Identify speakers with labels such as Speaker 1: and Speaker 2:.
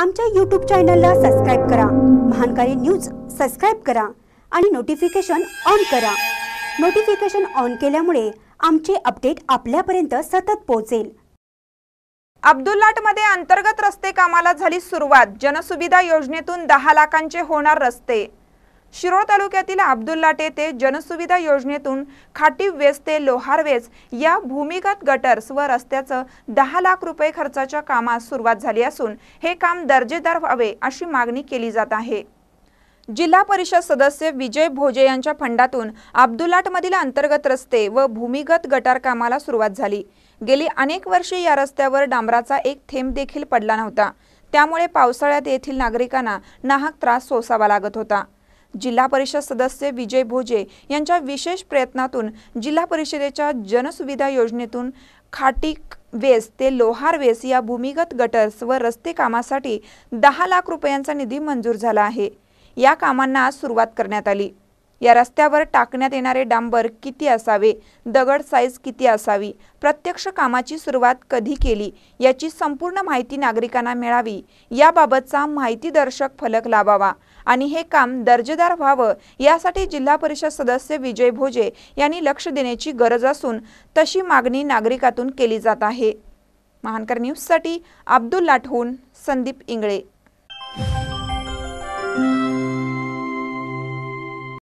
Speaker 1: आमच्या यूट्यूब चॅनलला सबस्क्राईब करा महानकारी न्यूज सबस्क्राईब करा आणि नोटिफिकेशन ऑन करा नोटिफिकेशन ऑन केल्यामुळे आमचे अपडेट
Speaker 2: आपल्यापर्यंत सतत पोहोचेल अब्दुल्लाटमध्ये अंतर्गत रस्ते कामाला झाली सुरुवात जनसुविधा योजनेतून दहा लाखांचे होणार रस्ते शिरोळ तालुक्यातील अब्दुल्लाटे ते जनसुविधा योजनेतून खाटी वेस ते लोहारवेस या भूमिगत गटर्स व रस्त्याचं दहा लाख रुपये खर्चाच्या कामास सुरुवात झाली असून हे काम दर्जेदार व्हावे अशी मागणी केली जात आहे जिल्हा परिषद सदस्य विजय भोजे यांच्या फंडातून अब्दुलाटमधील अंतर्गत रस्ते व भूमिगत गटार कामाला सुरुवात झाली गेली अनेक वर्षे या रस्त्यावर डांबराचा एक थेंब देखील पडला नव्हता त्यामुळे पावसाळ्यात येथील नागरिकांना नाहक त्रास सोसावा लागत होता जिल्हा परिषद सदस्य विजय भोजे यांच्या विशेष प्रयत्नातून जिल्हा परिषदेच्या जनसुविधा योजनेतून खाटीक वेस ते लोहार वेस या भूमिगत गटर्स व रस्ते कामासाठी दहा लाख रुपयांचा निधी मंजूर झाला आहे या कामांना आज सुरुवात करण्यात आली या रस्त्यावर टाकण्यात येणारे डांबर किती असावे दगड साईज किती असावी प्रत्यक्ष कामाची सुरुवात कधी केली याची संपूर्ण माहिती नागरिकांना मिळावी याबाबतचा माहितीदर्शक फलक लावावा आणि हे काम दर्जेदार व्हावं यासाठी जिल्हा परिषद सदस्य विजय भोजे यांनी लक्ष देण्याची गरज असून तशी मागणी नागरिकातून केली जात आहे महानकर न्यूजसाठी अब्दुल लाठून संदीप इंगळे